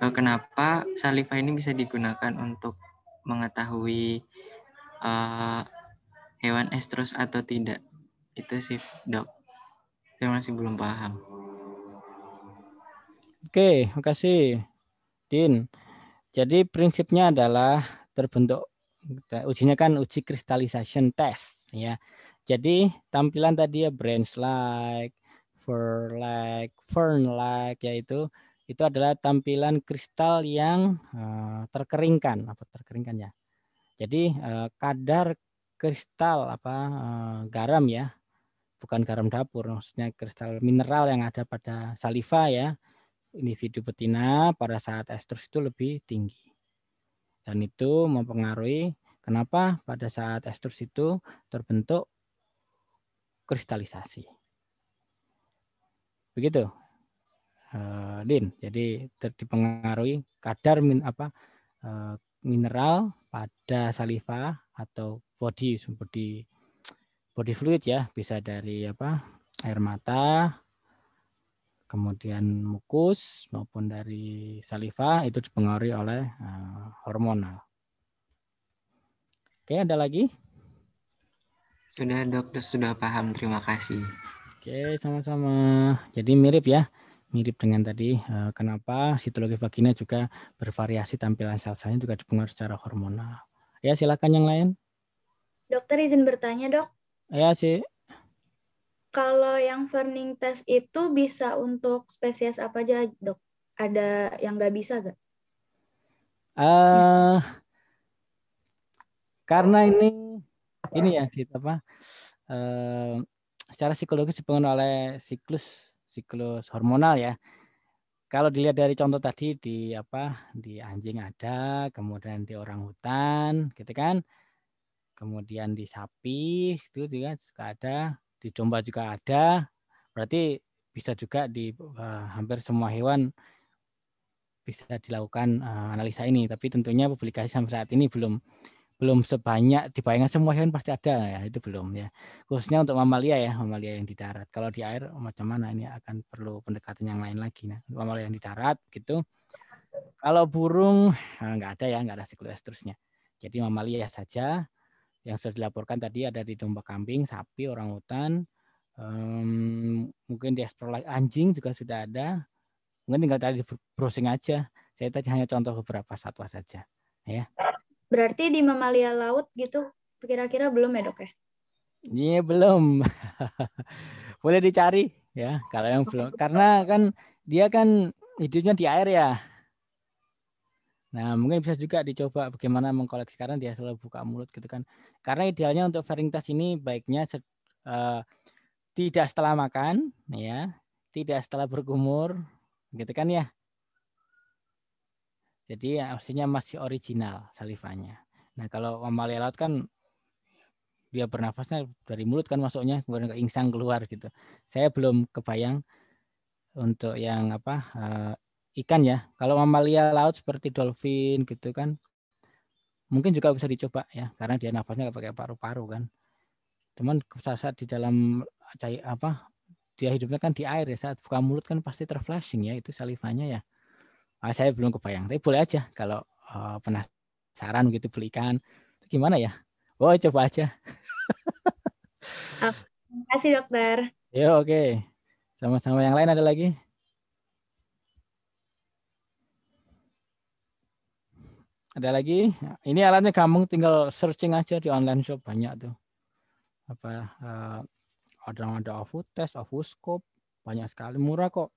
uh, kenapa saliva ini bisa digunakan untuk mengetahui uh, hewan estrus atau tidak. Itu sih, Dok. Saya masih belum paham. Oke, makasih. Din. Jadi prinsipnya adalah terbentuk ujinya kan uji crystallization test ya. Jadi tampilan tadi ya branch like, fur like, fern like yaitu itu adalah tampilan kristal yang eh, terkeringkan apa terkeringkan ya. Jadi eh, kadar kristal apa eh, garam ya, bukan garam dapur, maksudnya kristal mineral yang ada pada saliva ya individu betina pada saat estrus itu lebih tinggi. Dan itu mempengaruhi kenapa pada saat estrus itu terbentuk kristalisasi. Begitu uh, eh, lin. Jadi dipengaruhi kadar min apa uh, mineral pada saliva atau body body body fluid ya, bisa dari apa air mata, kemudian mukus maupun dari saliva itu dipengaruhi oleh uh, hormonal. Oke, ada lagi? Sudah dokter sudah paham, terima kasih. Oke, sama-sama. Jadi mirip ya mirip dengan tadi eh, kenapa sitologi vagina juga bervariasi tampilan sel-selnya juga dipengaruhi secara hormonal. Ya, silakan yang lain. Dokter izin bertanya, Dok. Ya, sih. Kalau yang Ferning test itu bisa untuk spesies apa aja, Dok? Ada yang nggak bisa nggak? Uh, karena ini ini ya kita apa? Uh, secara psikologis dipengaruhi oleh siklus siklus hormonal ya. Kalau dilihat dari contoh tadi di apa di anjing ada, kemudian di orang hutan, gitu kan. Kemudian di sapi itu juga suka ada, di domba juga ada. Berarti bisa juga di uh, hampir semua hewan bisa dilakukan uh, analisa ini, tapi tentunya publikasi sampai saat ini belum belum sebanyak dibayangkan semua hewan pasti ada ya itu belum ya khususnya untuk mamalia ya mamalia yang di darat kalau di air macam mana ini akan perlu pendekatan yang lain lagi nah mamalia yang di darat gitu kalau burung nah, ada ya nggak ada siklus seterusnya jadi mamalia saja yang sudah dilaporkan tadi ada di domba kambing sapi orang hutan um, mmm, mungkin di ekspor anjing juga sudah ada mungkin tinggal tadi browsing aja saya tadi hanya contoh beberapa satwa saja ya Berarti di mamalia laut gitu kira-kira belum ya, Dok ya? Iya, belum. Boleh dicari ya kalau yang belum karena kan dia kan hidupnya di air ya. Nah, mungkin bisa juga dicoba bagaimana mengkoleksi karena dia selalu buka mulut gitu kan. Karena idealnya untuk varietas ini baiknya uh, tidak setelah makan ya, tidak setelah berkumur gitu kan ya. Jadi aslinya ya, masih original salivanya. Nah kalau mamalia laut kan dia bernafasnya dari mulut kan masuknya kemudian ke insang keluar gitu. Saya belum kebayang untuk yang apa uh, ikan ya. Kalau mamalia laut seperti dolphin gitu kan mungkin juga bisa dicoba ya karena dia nafasnya pakai paru-paru kan. Cuman saat di dalam cair apa dia hidupnya kan di air ya saat buka mulut kan pasti terflashing ya itu salivanya ya uh, saya belum kebayang tapi boleh aja kalau uh, penasaran begitu itu gimana ya oh coba aja terima kasih dokter ya oke okay. sama-sama yang lain ada lagi ada lagi ini alatnya kamu tinggal searching aja di online shop banyak tuh apa uh, ada ada test Ovuscope, banyak sekali murah kok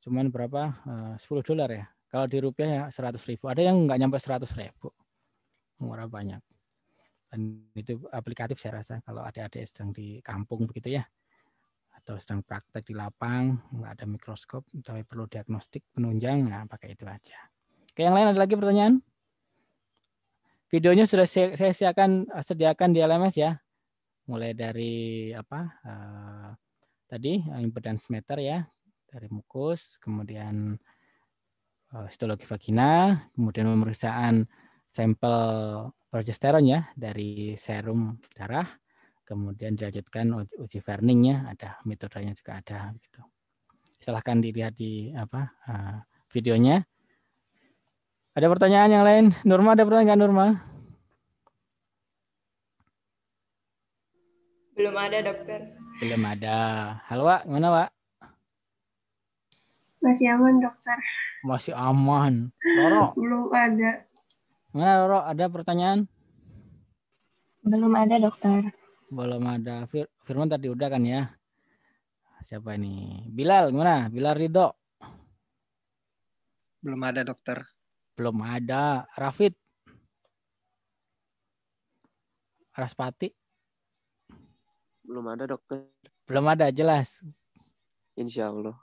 cuman berapa? 10 eh, dolar ya. Kalau di rupiah ya 100 ribu. Ada yang nggak nyampe 100 ribu. Murah banyak. Dan itu aplikatif saya rasa kalau ada adik sedang di kampung begitu ya. Atau sedang praktek di lapang, nggak ada mikroskop, tapi perlu diagnostik penunjang, nah pakai itu aja. Oke, yang lain ada lagi pertanyaan? Videonya sudah saya, saya siakan, eh, sediakan di LMS ya. Mulai dari apa? Uh, tadi impedance meter ya, dari mukus, kemudian eh, histologi vagina, kemudian pemeriksaan sampel progesteron ya dari serum darah, kemudian dilanjutkan uji Verning ada metodenya juga ada gitu. Silahkan dilihat di apa uh, videonya. Ada pertanyaan yang lain? Norma ada pertanyaan nggak Norma? Belum ada dokter. Belum ada. Halo Wak, mana Wak? Masih aman, dokter. Masih aman. Roro. Belum ada. Mana Roro, ada pertanyaan? Belum ada, dokter. Belum ada. Fir Firman tadi udah kan ya? Siapa ini? Bilal, gimana? Bilal Ridho. Belum ada, dokter. Belum ada. Rafid. Raspati. Belum ada, dokter. Belum ada, jelas. Insya Allah.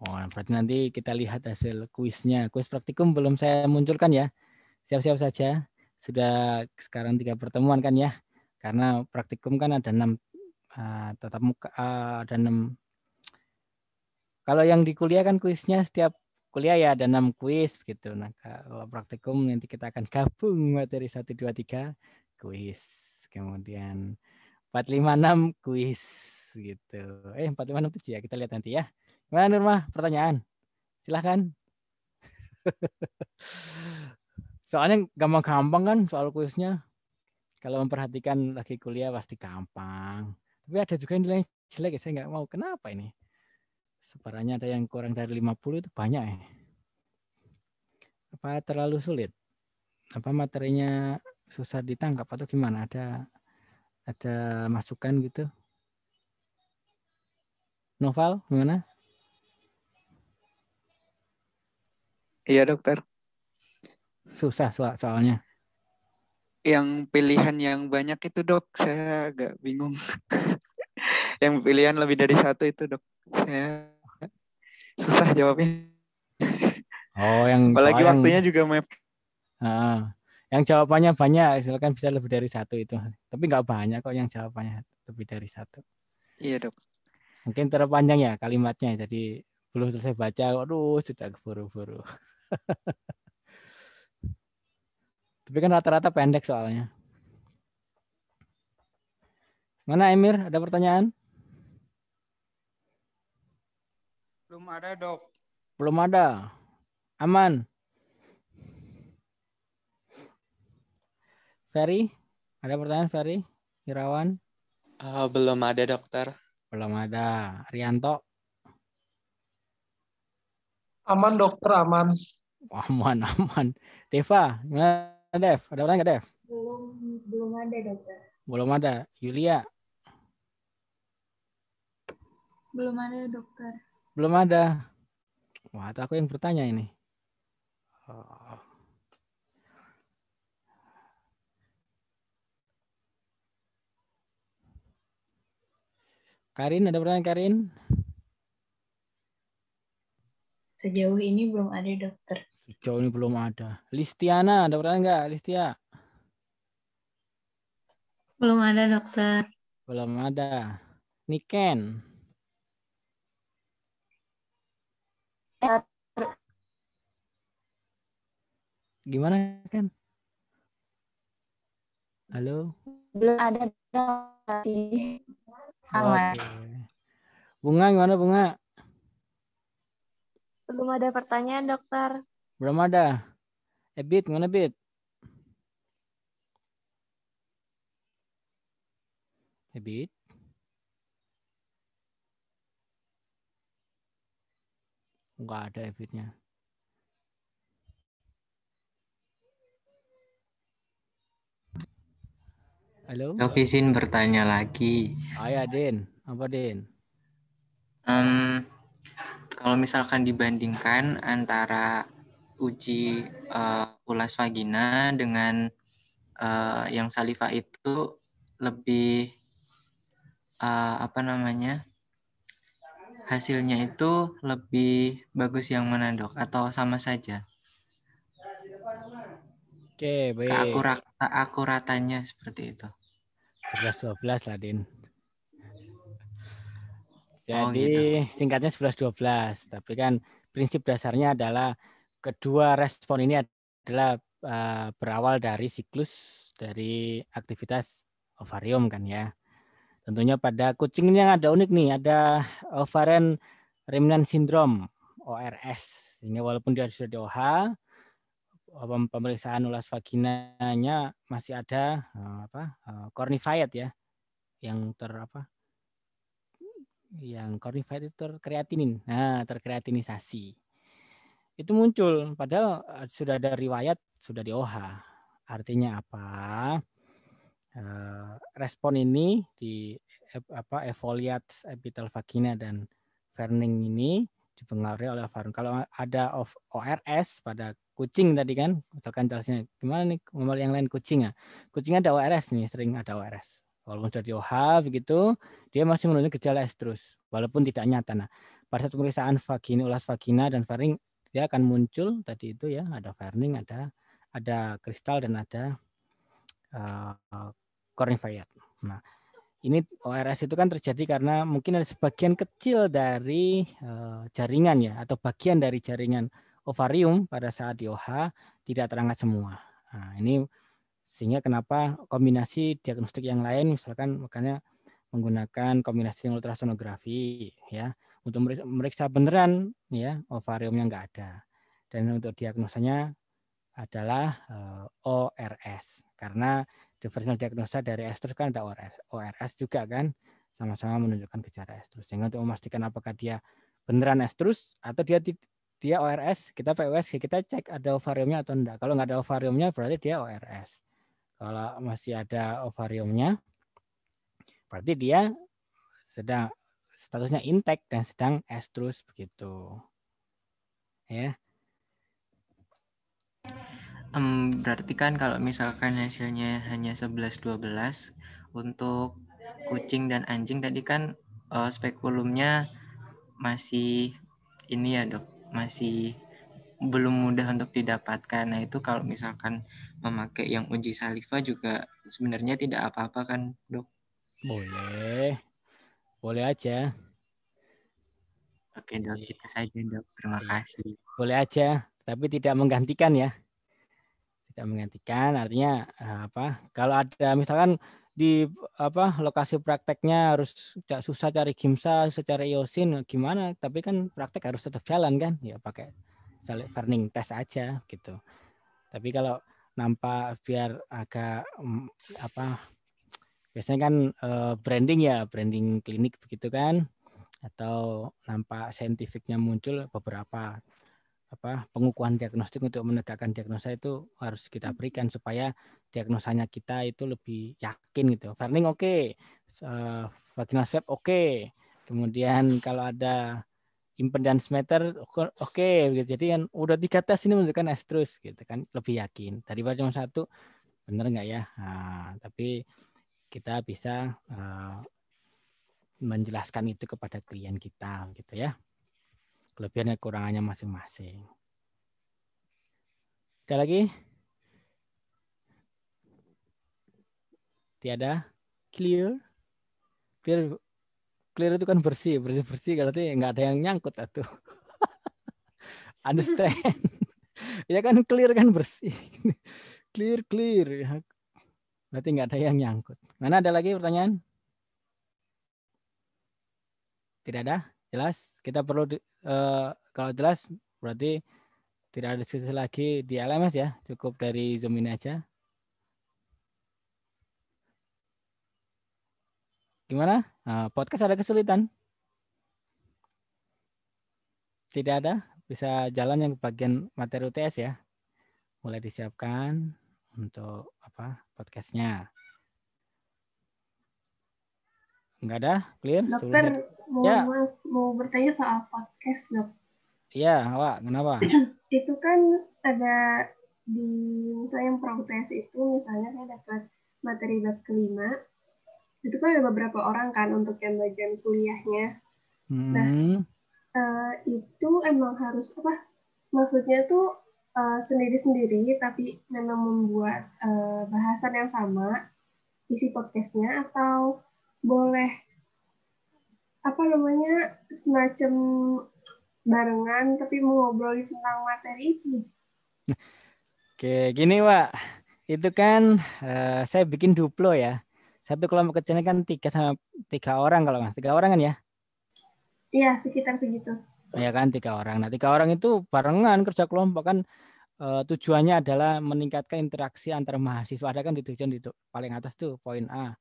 Oh, berarti nanti kita lihat hasil kuisnya. Kuis praktikum belum saya munculkan ya. Siap-siap saja. Sudah sekarang tiga pertemuan kan ya. Karena praktikum kan ada enam uh, tatap muka uh, ada enam. Kalau yang di kuliah kan kuisnya setiap kuliah ya ada enam kuis begitu. Nah kalau praktikum nanti kita akan gabung materi satu dua tiga kuis. Kemudian empat lima enam kuis gitu. Eh empat lima enam tujuh ya kita lihat nanti ya. Nah, Nurma, pertanyaan. Silahkan. Soalnya gampang-gampang kan soal kuisnya. Kalau memperhatikan lagi kuliah pasti gampang. Tapi ada juga yang nilai jelek ya, saya nggak mau. Kenapa ini? Sebarannya ada yang kurang dari 50 itu banyak ya. Apa terlalu sulit? Apa materinya susah ditangkap atau gimana? Ada ada masukan gitu? Novel, gimana? Iya dokter. Susah so soalnya. Yang pilihan yang banyak itu dok, saya agak bingung. yang pilihan lebih dari satu itu dok, saya susah jawabnya. Oh, yang apalagi waktunya juga mepet. Ah, yang jawabannya banyak, silakan bisa lebih dari satu itu. Tapi nggak banyak kok yang jawabannya lebih dari satu. Iya dok. Mungkin terpanjang ya kalimatnya, jadi belum selesai baca, aduh sudah keburu-buru. Tapi kan rata-rata pendek soalnya. Mana Emir, ada pertanyaan? Belum ada, Dok. Belum ada. Aman. Ferry, ada pertanyaan Ferry? Irawan? Uh, belum ada, Dokter. Belum ada. Rianto? Aman, Dokter, aman. Aman, aman. Deva, gimana Dev? Ada orang nggak Dev? Belum, belum ada dokter. Belum ada. Yulia? Belum ada dokter. Belum ada. Wah, itu aku yang bertanya ini. Karin, ada pertanyaan Karin? Sejauh ini belum ada dokter. Sejauh ini belum ada. Listiana, ada pertanyaan nggak, Listia? Belum ada, dokter. Belum ada. Niken. Gimana, Ken? Halo? Belum ada, dokter. Bunga, gimana, Bunga? Belum ada pertanyaan, dokter. Belum ada. A eh, mana bit? A bit. Enggak eh, ada habitnya. Ya, Halo? Aku izin bertanya lagi. Oh ya, Din. Apa, Din? Um, kalau misalkan dibandingkan antara uji uh, ulas vagina dengan uh, yang saliva itu lebih uh, apa namanya hasilnya itu lebih bagus yang mana dok atau sama saja? Oke baik. Keakurat keakuratannya seperti itu. 11 12 lah Din. Oh, Jadi oh, gitu. singkatnya 11 12, tapi kan prinsip dasarnya adalah Kedua respon ini adalah uh, berawal dari siklus dari aktivitas ovarium kan ya. Tentunya pada kucing yang ada unik nih, ada ovarian remnant syndrome ORS. Sehingga walaupun dia sudah di OH, pemeriksaan ulas vaginanya masih ada eh, apa eh, cornified ya yang ter apa yang cornified itu terkreatinin nah terkreatinisasi itu muncul padahal eh, sudah ada riwayat sudah di OHA artinya apa eh, respon ini di apa evoliat epitel vagina dan Ferning ini dipengaruhi oleh Farun. Kalau ada of ORS pada kucing tadi kan, misalkan jelasnya gimana nih memori yang lain kucing ya. Kucing ada ORS nih, sering ada ORS. Walaupun sudah di OHA begitu, dia masih menunjukkan gejala estrus, walaupun tidak nyata. Nah, pada saat pemeriksaan vagina, ulas vagina dan faring dia akan muncul tadi itu ya ada verning, ada ada kristal dan ada uh, Nah, ini ORS itu kan terjadi karena mungkin ada sebagian kecil dari uh, jaringan ya atau bagian dari jaringan ovarium pada saat di OH tidak terangkat semua. Nah, ini sehingga kenapa kombinasi diagnostik yang lain misalkan makanya menggunakan kombinasi ultrasonografi ya untuk meriksa beneran ya ovariumnya nggak ada dan untuk diagnosanya adalah eh, ORS karena differential diagnosa dari estrus kan ada ORS, ORS juga kan sama-sama menunjukkan gejala estrus sehingga untuk memastikan apakah dia beneran estrus atau dia dia ORS kita PWS kita cek ada ovariumnya atau enggak kalau nggak ada ovariumnya berarti dia ORS kalau masih ada ovariumnya berarti dia sedang statusnya intact dan sedang estrus begitu. Ya. Um, berarti kan kalau misalkan hasilnya hanya 11-12 untuk kucing dan anjing tadi kan uh, spekulumnya masih ini ya dok masih belum mudah untuk didapatkan. Nah itu kalau misalkan memakai yang uji saliva juga sebenarnya tidak apa-apa kan dok? Boleh. Boleh aja. Oke dok, kita saja dok. Terima iya. kasih. Boleh aja, tapi tidak menggantikan ya. Tidak menggantikan, artinya eh, apa? Kalau ada misalkan di apa lokasi prakteknya harus susah cari gimsa, susah cari iosin, gimana? Tapi kan praktek harus tetap jalan kan? Ya pakai saling burning test aja gitu. Tapi kalau nampak biar agak mm, apa biasanya kan uh, branding ya branding klinik begitu kan atau nampak saintifiknya muncul beberapa apa pengukuhan diagnostik untuk menegakkan diagnosa itu harus kita hmm. berikan supaya diagnosanya kita itu lebih yakin gitu. Farning oke, okay. uh, eh, vaginal swab oke. Okay. Kemudian kalau ada impedance meter oke okay. gitu. Jadi kan udah tiga tes ini menunjukkan estrus gitu kan lebih yakin daripada cuma satu bener nggak ya? Nah, tapi kita bisa uh, menjelaskan itu kepada klien kita gitu ya. kelebihannya dan kekurangannya masing-masing. Ada lagi? Tiada? Clear? Clear clear itu kan bersih, bersih-bersih berarti nggak ada yang nyangkut atau Understand? ya kan clear kan bersih. clear clear Berarti nggak ada yang nyangkut. Mana ada lagi pertanyaan? Tidak ada? Jelas? Kita perlu, uh, kalau jelas berarti tidak ada diskusi lagi di LMS ya. Cukup dari Zoom ini aja. Gimana? Uh, podcast ada kesulitan? Tidak ada? Bisa jalan yang bagian materi UTS ya. Mulai disiapkan untuk apa podcastnya. Enggak ada, clear? Dokter mau ya. mau bertanya soal podcast dok. Iya, pak. kenapa? itu kan ada di misalnya yang tes itu misalnya saya kan dapat materi bab kelima itu kan ada beberapa orang kan untuk yang bagian kuliahnya. Nah, hmm. Nah, uh, itu emang harus apa? Maksudnya tuh Eh, sendiri-sendiri, uh, tapi memang membuat uh, bahasan yang sama isi podcastnya atau boleh apa namanya semacam barengan tapi mengobrol tentang materi itu. Oke, gini Wak. Itu kan uh, saya bikin duplo ya. Satu kelompok kecilnya kan tiga sama tiga orang kalau nggak tiga orang kan ya? Iya sekitar segitu ya kan tiga orang. Nah tiga orang itu barengan kerja kelompok kan e, tujuannya adalah meningkatkan interaksi antar mahasiswa. Ada kan di tujuan di paling atas tuh poin A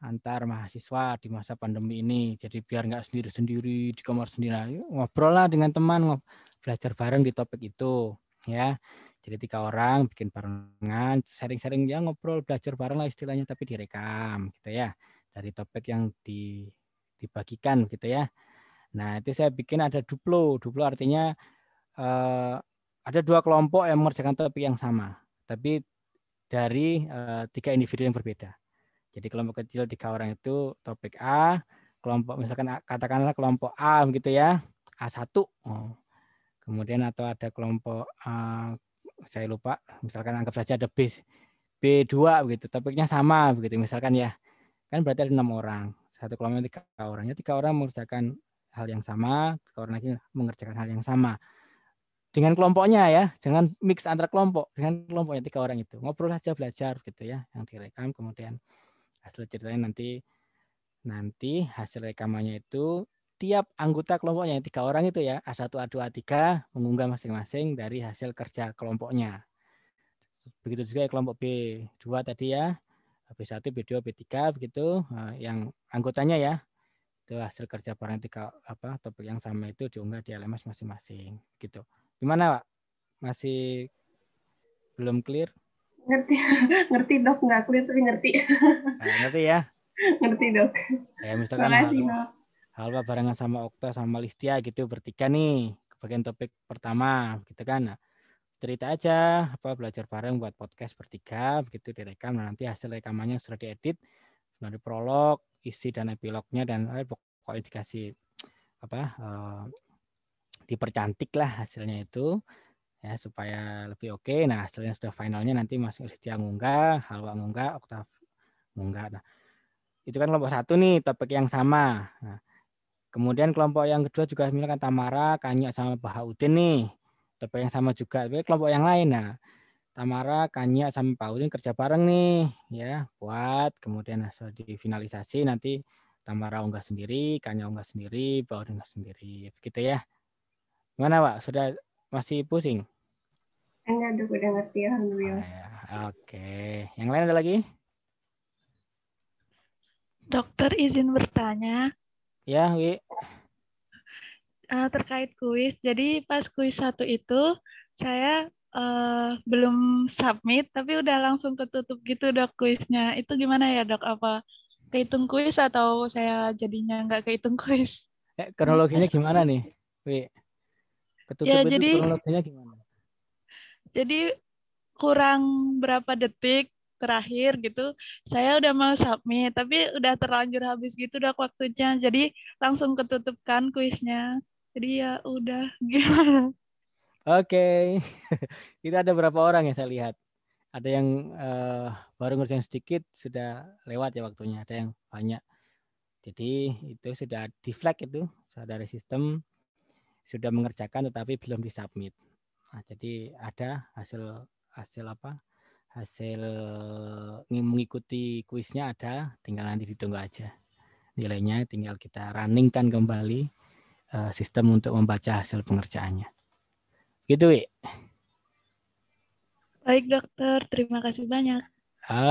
antar mahasiswa di masa pandemi ini. Jadi biar nggak sendiri-sendiri di kamar sendiri, nah, ngobrol lah dengan teman, belajar bareng di topik itu, ya. Jadi tiga orang bikin barengan, sering-sering ya ngobrol, belajar bareng lah istilahnya, tapi direkam gitu ya dari topik yang di, dibagikan gitu ya. Nah, itu saya bikin ada duplo. Duplo artinya eh, ada dua kelompok yang mengerjakan topik yang sama, tapi dari eh, tiga individu yang berbeda. Jadi kelompok kecil tiga orang itu topik A, kelompok misalkan katakanlah kelompok A begitu ya, A1. Oh. Kemudian atau ada kelompok eh, saya lupa, misalkan anggap saja ada B B2 begitu, topiknya sama begitu misalkan ya. Kan berarti ada enam orang, satu kelompok tiga orangnya tiga orang mengerjakan hal yang sama, kawan lagi mengerjakan hal yang sama. Dengan kelompoknya ya, jangan mix antara kelompok dengan kelompoknya tiga orang itu. Ngobrol aja belajar gitu ya, yang direkam kemudian hasil ceritanya nanti nanti hasil rekamannya itu tiap anggota kelompoknya tiga orang itu ya A1, A2, A3 mengunggah masing-masing dari hasil kerja kelompoknya. Begitu juga kelompok B2 tadi ya, B1, B2, B3 begitu eh, yang anggotanya ya itu hasil kerja bareng tiga apa topik yang sama itu diunggah di LMS masing-masing gitu gimana pak masih belum clear ngerti ngerti dok nggak clear tapi ngerti nah, ngerti ya ngerti dok ya misalkan hal, hal pak barengan sama Okta sama Listia gitu bertiga nih bagian topik pertama gitu kan nah, cerita aja apa belajar bareng buat podcast bertiga begitu direkam nah, nanti hasil rekamannya sudah diedit sudah prolog isi dan epilognya dan eh, pokoknya dikasih apa uh, dipercantik lah hasilnya itu ya supaya lebih oke. Okay. Nah hasilnya sudah finalnya nanti masuk Setia Ngungga, Halwa Ngungga, Oktav Ngungga. Nah itu kan kelompok satu nih topik yang sama. Nah, kemudian kelompok yang kedua juga misalkan Tamara, Kanyo sama Bahaudin nih topik yang sama juga. Tapi kelompok yang lain nah Tamara, Kanya, sama Paulin kerja bareng nih, ya buat kemudian hasil difinalisasi nanti Tamara unggah sendiri, Kanya unggah sendiri, Paulin unggah sendiri, begitu ya. Gimana Pak? Sudah masih pusing? Enggak, udah, udah ngerti alhamdulillah. Ah, ya. Oke, yang lain ada lagi? Dokter izin bertanya. Ya, Wi. Uh, terkait kuis, jadi pas kuis satu itu saya uh, belum submit tapi udah langsung ketutup gitu dok kuisnya. Itu gimana ya dok? Apa kehitung kuis atau saya jadinya nggak kehitung kuis? Eh, kronologinya gimana nih, Wi? Ketutup ya, itu jadi, kronologinya gimana? Jadi kurang berapa detik terakhir gitu saya udah mau submit tapi udah terlanjur habis gitu dok waktunya jadi langsung ketutupkan kuisnya jadi ya udah gimana Oke, okay. kita ada berapa orang yang saya lihat. Ada yang uh, baru yang sedikit sudah lewat ya waktunya, ada yang banyak. Jadi itu sudah di flag itu dari sistem sudah mengerjakan tetapi belum disubmit. Nah, jadi ada hasil hasil apa? Hasil mengikuti kuisnya ada, tinggal nanti ditunggu aja nilainya, tinggal kita runningkan kembali uh, sistem untuk membaca hasil pengerjaannya. Gitu, Wi. Baik, dokter. Terima kasih banyak.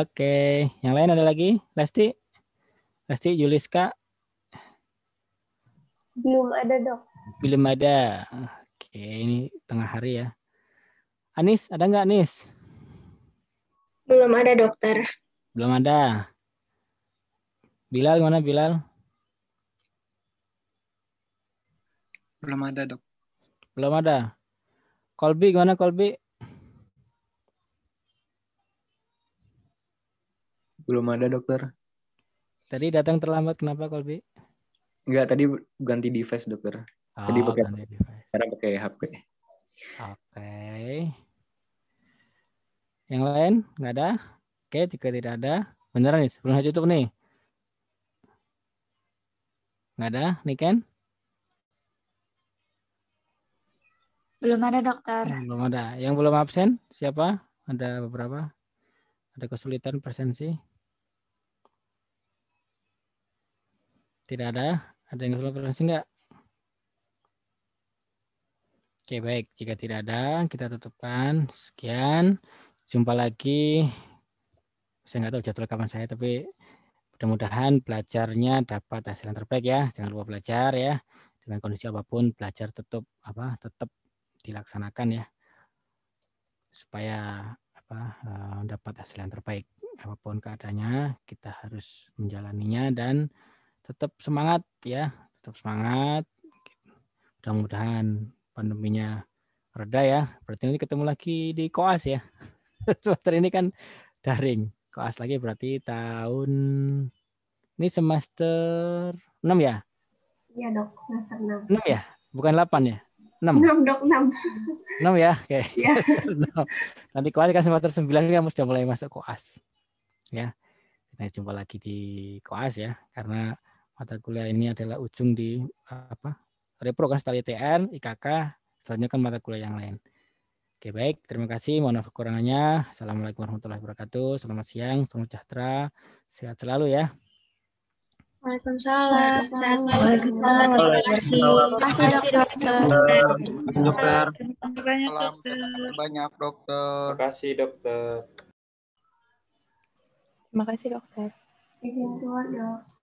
Oke. Yang lain ada lagi? Lesti? Lesti, Juliska? Belum ada, dok. Belum ada. Oke, ini tengah hari ya. Anis, ada nggak Anis? Belum ada, dokter. Belum ada. Bilal, mana Bilal? Belum ada, dok. Belum ada. Kolbi gimana Kolbi? Belum ada dokter. Tadi datang terlambat kenapa Kolbi? Enggak, tadi ganti device dokter. Oh, tadi pakai ganti device. Sekarang pakai HP. Oke. Okay. Yang lain nggak ada? Oke, okay, jika tidak ada, beneran nih sebelum tutup nih. Nggak ada, nih kan? Belum ada dokter. Belum ada. Yang belum absen siapa? Ada beberapa? Ada kesulitan presensi? Tidak ada. Ya? Ada yang kesulitan presensi enggak? Oke baik, jika tidak ada kita tutupkan. Sekian, jumpa lagi. Saya enggak tahu jadwal kapan saya, tapi mudah-mudahan belajarnya dapat hasil yang terbaik ya. Jangan lupa belajar ya. Dengan kondisi apapun belajar tetap apa tetap dilaksanakan ya supaya apa uh, dapat hasil yang terbaik apapun keadaannya kita harus menjalaninya dan tetap semangat ya tetap semangat mudah-mudahan pandeminya reda ya berarti nanti ketemu lagi di koas ya semester ini kan daring koas lagi berarti tahun ini semester 6 ya iya dok semester 6 6 ya bukan 8 ya enam dok enam enam ya oke okay. Ya. no. nanti koas semester sembilan kan sudah mulai masuk koas ya kita nah, jumpa lagi di koas ya karena mata kuliah ini adalah ujung di apa repro kan setelah ITN IKK selanjutnya kan mata kuliah yang lain Oke baik, terima kasih. Mohon maaf kekurangannya. Assalamualaikum warahmatullahi wabarakatuh. Selamat siang, selamat sejahtera, sehat selalu ya. Waalaikumsalam. Sehat Terima kasih. Terima kasih dokter. Dokter. kasih dokter. Banyak dokter. Terima kasih dokter. Terima kasih dokter. Terima kasih dokter.